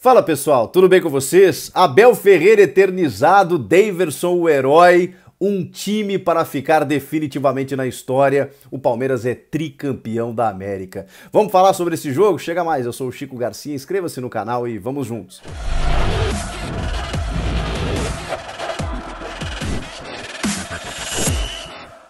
Fala pessoal, tudo bem com vocês? Abel Ferreira eternizado, Daverson o herói, um time para ficar definitivamente na história. O Palmeiras é tricampeão da América. Vamos falar sobre esse jogo? Chega mais, eu sou o Chico Garcia, inscreva-se no canal e vamos juntos.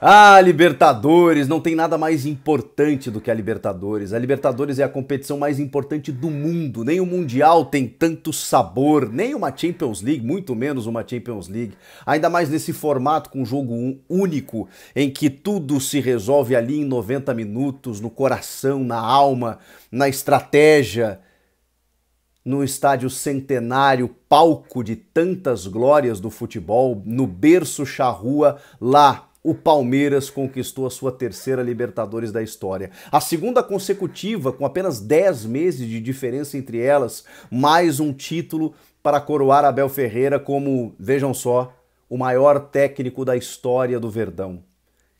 Ah, Libertadores, não tem nada mais importante do que a Libertadores. A Libertadores é a competição mais importante do mundo. Nem o Mundial tem tanto sabor, nem uma Champions League, muito menos uma Champions League. Ainda mais nesse formato com um jogo único, em que tudo se resolve ali em 90 minutos, no coração, na alma, na estratégia no estádio centenário, palco de tantas glórias do futebol, no berço charrua, lá o Palmeiras conquistou a sua terceira Libertadores da história. A segunda consecutiva, com apenas 10 meses de diferença entre elas, mais um título para coroar Abel Ferreira como, vejam só, o maior técnico da história do Verdão.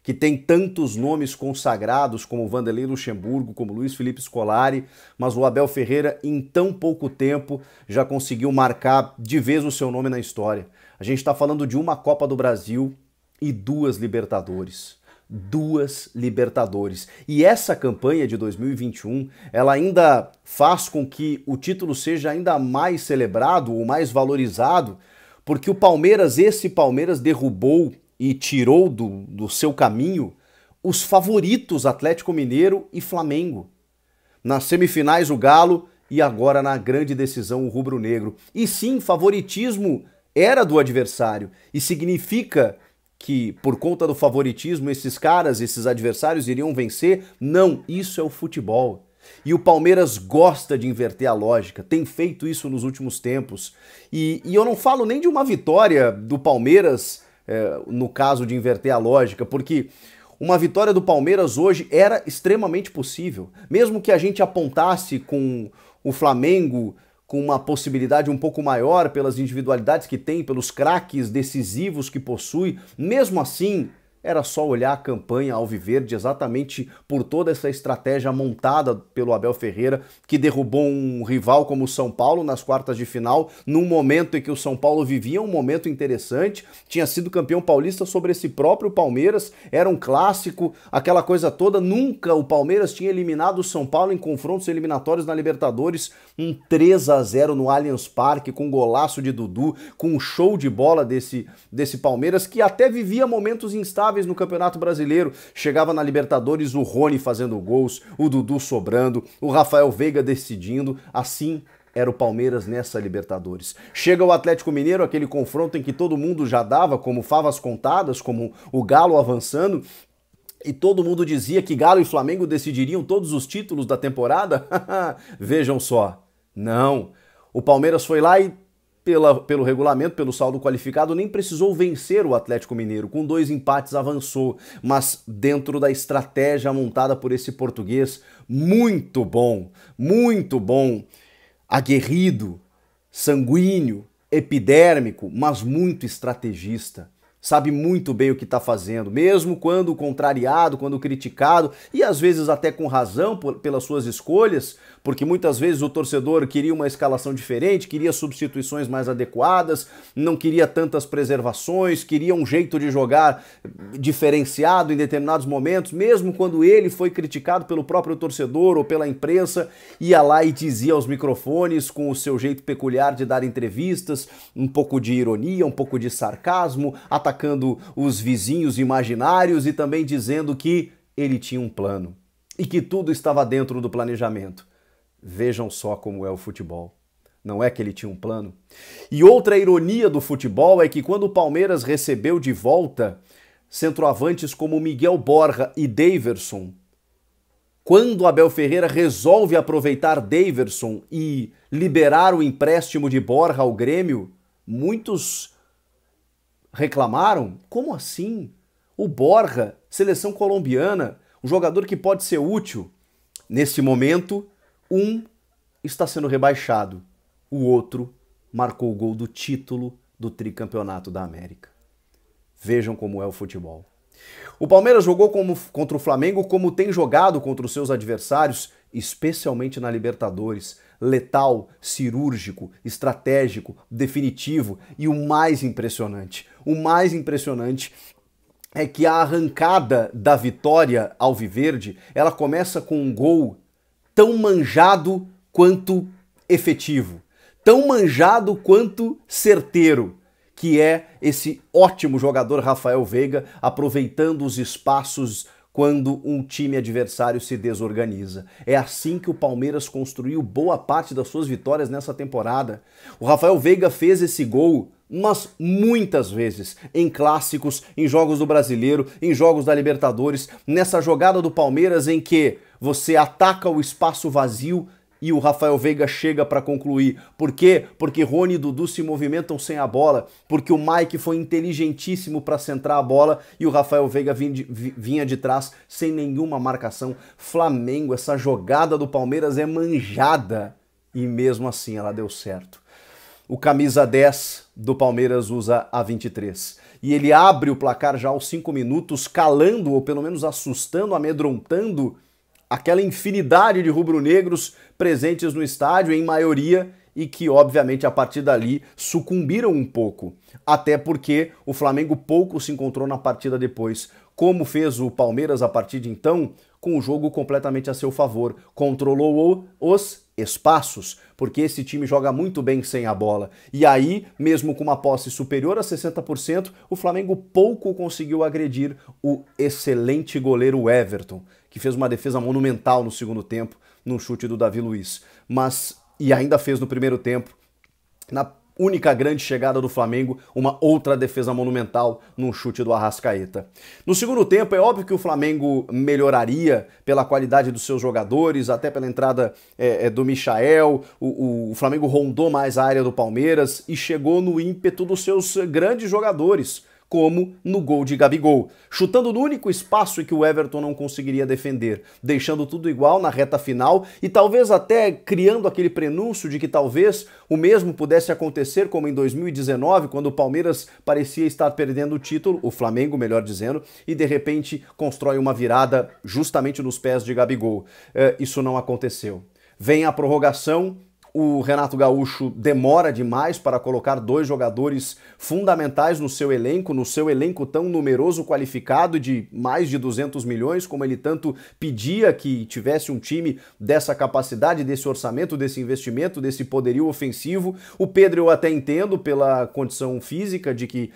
Que tem tantos nomes consagrados como Vanderlei Luxemburgo, como Luiz Felipe Scolari, mas o Abel Ferreira, em tão pouco tempo, já conseguiu marcar de vez o seu nome na história. A gente está falando de uma Copa do Brasil e duas Libertadores. Duas Libertadores. E essa campanha de 2021, ela ainda faz com que o título seja ainda mais celebrado ou mais valorizado, porque o Palmeiras, esse Palmeiras derrubou e tirou do, do seu caminho os favoritos Atlético Mineiro e Flamengo. Nas semifinais, o Galo e agora na grande decisão, o Rubro Negro. E sim, favoritismo era do adversário e significa que por conta do favoritismo esses caras, esses adversários iriam vencer. Não, isso é o futebol. E o Palmeiras gosta de inverter a lógica, tem feito isso nos últimos tempos. E, e eu não falo nem de uma vitória do Palmeiras é, no caso de inverter a lógica, porque uma vitória do Palmeiras hoje era extremamente possível. Mesmo que a gente apontasse com o Flamengo com uma possibilidade um pouco maior pelas individualidades que tem, pelos craques decisivos que possui. Mesmo assim, era só olhar a campanha Alviverde exatamente por toda essa estratégia montada pelo Abel Ferreira, que derrubou um rival como o São Paulo nas quartas de final, num momento em que o São Paulo vivia um momento interessante, tinha sido campeão paulista sobre esse próprio Palmeiras, era um clássico, aquela coisa toda. Nunca o Palmeiras tinha eliminado o São Paulo em confrontos eliminatórios na Libertadores, um 3 a 0 no Allianz Parque, com um golaço de Dudu, com um show de bola desse, desse Palmeiras, que até vivia momentos instáveis no Campeonato Brasileiro. Chegava na Libertadores o Rony fazendo gols, o Dudu sobrando, o Rafael Veiga decidindo. Assim era o Palmeiras nessa Libertadores. Chega o Atlético Mineiro, aquele confronto em que todo mundo já dava como favas contadas, como o Galo avançando, e todo mundo dizia que Galo e Flamengo decidiriam todos os títulos da temporada? Vejam só. Não. O Palmeiras foi lá e pela, pelo regulamento, pelo saldo qualificado, nem precisou vencer o Atlético Mineiro. Com dois empates avançou, mas dentro da estratégia montada por esse português, muito bom, muito bom, aguerrido, sanguíneo, epidérmico, mas muito estrategista sabe muito bem o que está fazendo, mesmo quando contrariado, quando criticado e às vezes até com razão por, pelas suas escolhas, porque muitas vezes o torcedor queria uma escalação diferente, queria substituições mais adequadas, não queria tantas preservações, queria um jeito de jogar diferenciado em determinados momentos, mesmo quando ele foi criticado pelo próprio torcedor ou pela imprensa, ia lá e dizia aos microfones com o seu jeito peculiar de dar entrevistas, um pouco de ironia, um pouco de sarcasmo, atacando os vizinhos imaginários e também dizendo que ele tinha um plano e que tudo estava dentro do planejamento. Vejam só como é o futebol. Não é que ele tinha um plano. E outra ironia do futebol é que quando o Palmeiras recebeu de volta centroavantes como Miguel Borja e Daverson, quando Abel Ferreira resolve aproveitar Daverson e liberar o empréstimo de Borja ao Grêmio, muitos reclamaram: como assim? O Borja, seleção colombiana, um jogador que pode ser útil. Nesse momento, um está sendo rebaixado, o outro marcou o gol do título do tricampeonato da América. Vejam como é o futebol. O Palmeiras jogou como, contra o Flamengo como tem jogado contra os seus adversários, especialmente na Libertadores. Letal, cirúrgico, estratégico, definitivo e o mais impressionante. O mais impressionante é que a arrancada da vitória ao Viverde, ela começa com um gol tão manjado quanto efetivo, tão manjado quanto certeiro, que é esse ótimo jogador Rafael Veiga aproveitando os espaços quando um time adversário se desorganiza. É assim que o Palmeiras construiu boa parte das suas vitórias nessa temporada. O Rafael Veiga fez esse gol mas muitas vezes em clássicos, em jogos do Brasileiro, em jogos da Libertadores, nessa jogada do Palmeiras em que você ataca o espaço vazio e o Rafael Veiga chega para concluir. Por quê? Porque Rony e Dudu se movimentam sem a bola, porque o Mike foi inteligentíssimo para centrar a bola e o Rafael Veiga vinha de trás sem nenhuma marcação. Flamengo, essa jogada do Palmeiras é manjada e mesmo assim ela deu certo o camisa 10 do Palmeiras usa a 23. E ele abre o placar já aos 5 minutos, calando ou pelo menos assustando, amedrontando aquela infinidade de rubro-negros presentes no estádio, em maioria, e que obviamente a partir dali sucumbiram um pouco. Até porque o Flamengo pouco se encontrou na partida depois. Como fez o Palmeiras a partir de então, com o jogo completamente a seu favor. Controlou os espaços, porque esse time joga muito bem sem a bola. E aí, mesmo com uma posse superior a 60%, o Flamengo pouco conseguiu agredir o excelente goleiro Everton, que fez uma defesa monumental no segundo tempo, num chute do Davi Luiz. Mas, e ainda fez no primeiro tempo, na única grande chegada do Flamengo, uma outra defesa monumental num chute do Arrascaeta. No segundo tempo, é óbvio que o Flamengo melhoraria pela qualidade dos seus jogadores, até pela entrada é, é do Michael. O, o, o Flamengo rondou mais a área do Palmeiras e chegou no ímpeto dos seus grandes jogadores como no gol de Gabigol, chutando no único espaço que o Everton não conseguiria defender, deixando tudo igual na reta final e talvez até criando aquele prenúncio de que talvez o mesmo pudesse acontecer como em 2019, quando o Palmeiras parecia estar perdendo o título, o Flamengo, melhor dizendo, e de repente constrói uma virada justamente nos pés de Gabigol. É, isso não aconteceu. Vem a prorrogação, o Renato Gaúcho demora demais para colocar dois jogadores fundamentais no seu elenco, no seu elenco tão numeroso, qualificado de mais de 200 milhões, como ele tanto pedia que tivesse um time dessa capacidade, desse orçamento, desse investimento, desse poderio ofensivo. O Pedro eu até entendo pela condição física de que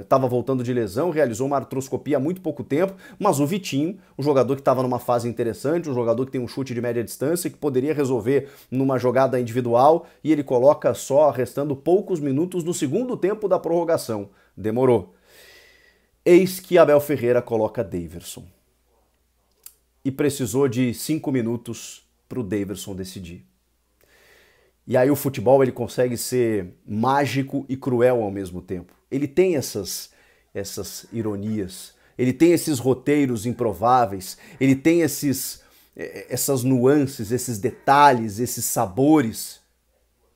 estava eh, uh, voltando de lesão, realizou uma artroscopia há muito pouco tempo, mas o Vitinho, um jogador que estava numa fase interessante, um jogador que tem um chute de média distância, que poderia resolver numa jogada jogada individual e ele coloca só, restando poucos minutos no segundo tempo da prorrogação. Demorou. Eis que Abel Ferreira coloca Daverson. E precisou de cinco minutos para o Daverson decidir. E aí o futebol ele consegue ser mágico e cruel ao mesmo tempo. Ele tem essas essas ironias, ele tem esses roteiros improváveis, ele tem esses é, é, essas nuances, esses detalhes, esses sabores,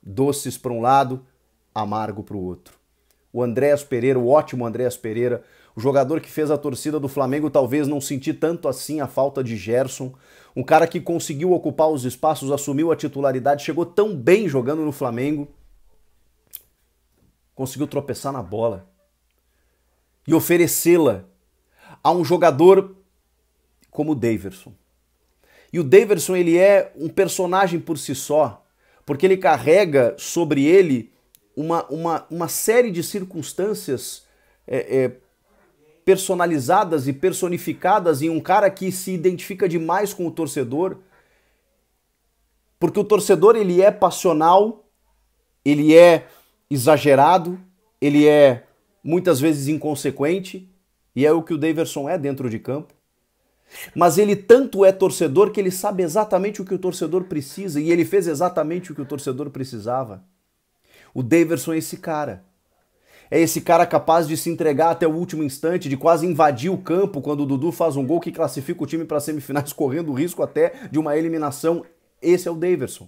doces para um lado, amargo para o outro. O Andréas Pereira, o ótimo Andréas Pereira, o jogador que fez a torcida do Flamengo talvez não sentir tanto assim a falta de Gerson, um cara que conseguiu ocupar os espaços, assumiu a titularidade, chegou tão bem jogando no Flamengo, conseguiu tropeçar na bola e oferecê-la a um jogador como o Daverson e o Daverson ele é um personagem por si só, porque ele carrega sobre ele uma, uma, uma série de circunstâncias é, é, personalizadas e personificadas em um cara que se identifica demais com o torcedor, porque o torcedor ele é passional, ele é exagerado, ele é muitas vezes inconsequente, e é o que o Daverson é dentro de campo. Mas ele tanto é torcedor que ele sabe exatamente o que o torcedor precisa e ele fez exatamente o que o torcedor precisava. O Daverson é esse cara. É esse cara capaz de se entregar até o último instante, de quase invadir o campo quando o Dudu faz um gol que classifica o time para as semifinais, correndo o risco até de uma eliminação. Esse é o Daverson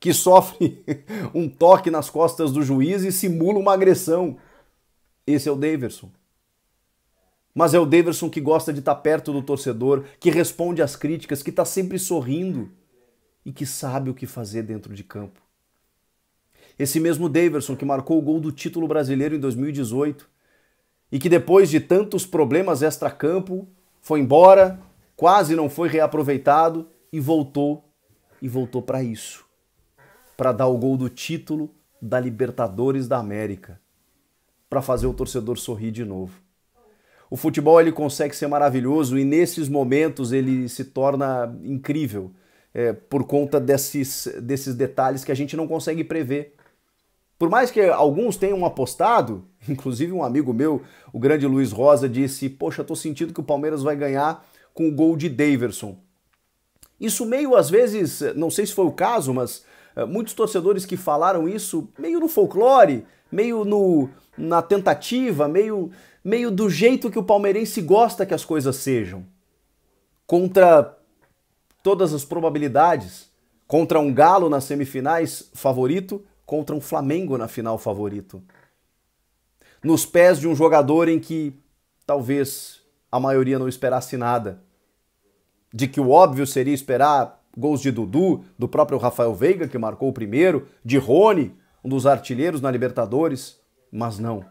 que sofre um toque nas costas do juiz e simula uma agressão. Esse é o Daverson. Mas é o Daverson que gosta de estar tá perto do torcedor, que responde às críticas, que está sempre sorrindo e que sabe o que fazer dentro de campo. Esse mesmo Daverson que marcou o gol do título brasileiro em 2018 e que depois de tantos problemas extra-campo foi embora, quase não foi reaproveitado e voltou e voltou para isso, para dar o gol do título da Libertadores da América, para fazer o torcedor sorrir de novo. O futebol ele consegue ser maravilhoso e nesses momentos ele se torna incrível é, por conta desses, desses detalhes que a gente não consegue prever. Por mais que alguns tenham apostado, inclusive um amigo meu, o grande Luiz Rosa, disse: Poxa, tô sentindo que o Palmeiras vai ganhar com o gol de Daverson. Isso meio às vezes, não sei se foi o caso, mas é, muitos torcedores que falaram isso meio no folclore, meio no na tentativa, meio meio do jeito que o palmeirense gosta que as coisas sejam. Contra todas as probabilidades, contra um Galo nas semifinais favorito, contra um Flamengo na final favorito. Nos pés de um jogador em que talvez a maioria não esperasse nada. De que o óbvio seria esperar gols de Dudu, do próprio Rafael Veiga, que marcou o primeiro, de Rony, um dos artilheiros na Libertadores, mas não.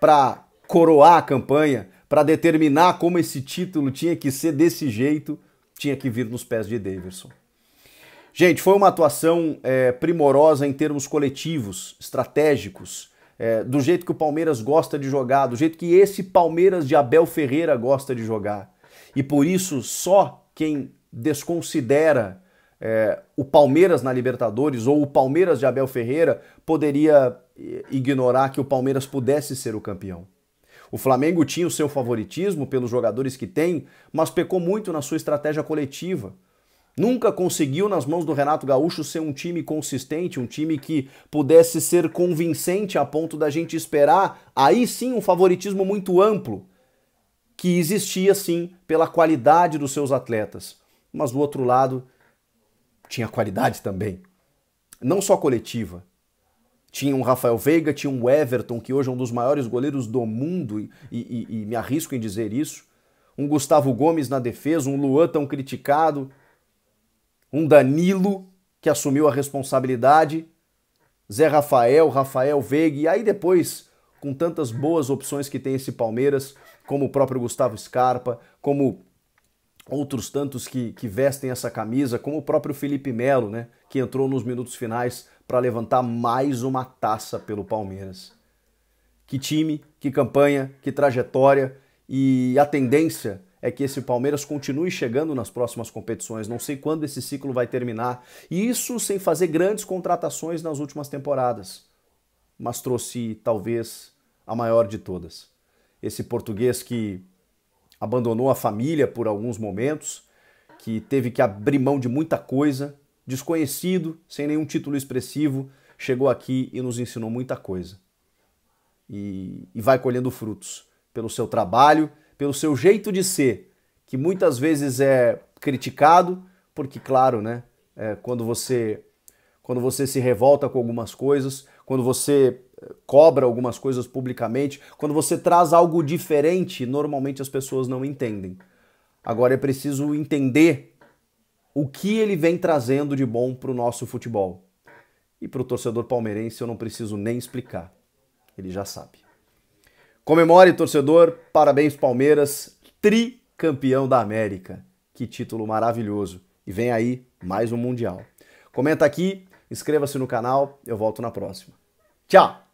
Para coroar a campanha, para determinar como esse título tinha que ser desse jeito, tinha que vir nos pés de Davidson. Gente, foi uma atuação é, primorosa em termos coletivos, estratégicos, é, do jeito que o Palmeiras gosta de jogar, do jeito que esse Palmeiras de Abel Ferreira gosta de jogar. E por isso, só quem desconsidera é, o Palmeiras na Libertadores ou o Palmeiras de Abel Ferreira poderia é, ignorar que o Palmeiras pudesse ser o campeão. O Flamengo tinha o seu favoritismo pelos jogadores que tem, mas pecou muito na sua estratégia coletiva. Nunca conseguiu, nas mãos do Renato Gaúcho, ser um time consistente, um time que pudesse ser convincente a ponto da gente esperar, aí sim, um favoritismo muito amplo, que existia sim pela qualidade dos seus atletas. Mas do outro lado, tinha qualidade também. Não só coletiva. Tinha um Rafael Veiga, tinha um Everton, que hoje é um dos maiores goleiros do mundo, e, e, e me arrisco em dizer isso. Um Gustavo Gomes na defesa, um Luan tão criticado. Um Danilo, que assumiu a responsabilidade. Zé Rafael, Rafael Veiga, e aí depois, com tantas boas opções que tem esse Palmeiras, como o próprio Gustavo Scarpa, como outros tantos que, que vestem essa camisa, como o próprio Felipe Melo, né, que entrou nos minutos finais para levantar mais uma taça pelo Palmeiras. Que time, que campanha, que trajetória e a tendência é que esse Palmeiras continue chegando nas próximas competições. Não sei quando esse ciclo vai terminar. E isso sem fazer grandes contratações nas últimas temporadas. Mas trouxe talvez a maior de todas. Esse português que abandonou a família por alguns momentos, que teve que abrir mão de muita coisa, desconhecido, sem nenhum título expressivo, chegou aqui e nos ensinou muita coisa. E, e vai colhendo frutos pelo seu trabalho, pelo seu jeito de ser, que muitas vezes é criticado, porque, claro, né, é, quando você quando você se revolta com algumas coisas, quando você eh, cobra algumas coisas publicamente, quando você traz algo diferente, normalmente as pessoas não entendem. Agora é preciso entender o que ele vem trazendo de bom para o nosso futebol. E para o torcedor palmeirense eu não preciso nem explicar, ele já sabe. Comemore, torcedor, parabéns, Palmeiras, tricampeão da América. Que título maravilhoso! E vem aí mais um Mundial. Comenta aqui Inscreva-se no canal, eu volto na próxima. Tchau!